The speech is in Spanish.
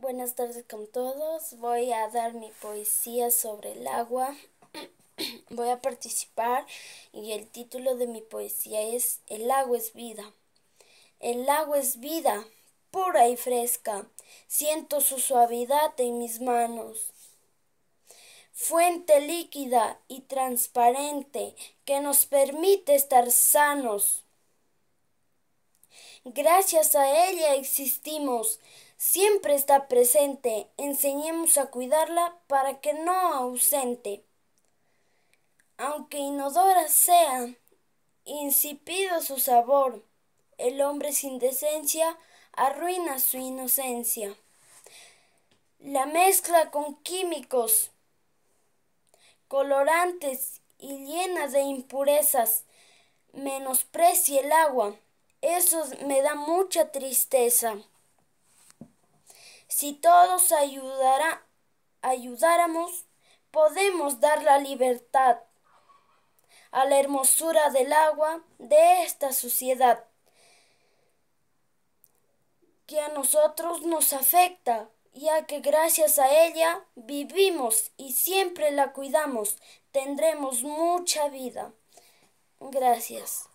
Buenas tardes con todos. Voy a dar mi poesía sobre el agua. Voy a participar y el título de mi poesía es El agua es vida. El agua es vida, pura y fresca. Siento su suavidad en mis manos. Fuente líquida y transparente que nos permite estar sanos. Gracias a ella existimos. Siempre está presente. Enseñemos a cuidarla para que no ausente. Aunque inodora sea, incipido su sabor, el hombre sin decencia arruina su inocencia. La mezcla con químicos, colorantes y llena de impurezas, menosprecia el agua eso me da mucha tristeza. Si todos ayudáramos, podemos dar la libertad a la hermosura del agua de esta sociedad que a nosotros nos afecta, ya que gracias a ella vivimos y siempre la cuidamos, tendremos mucha vida. Gracias.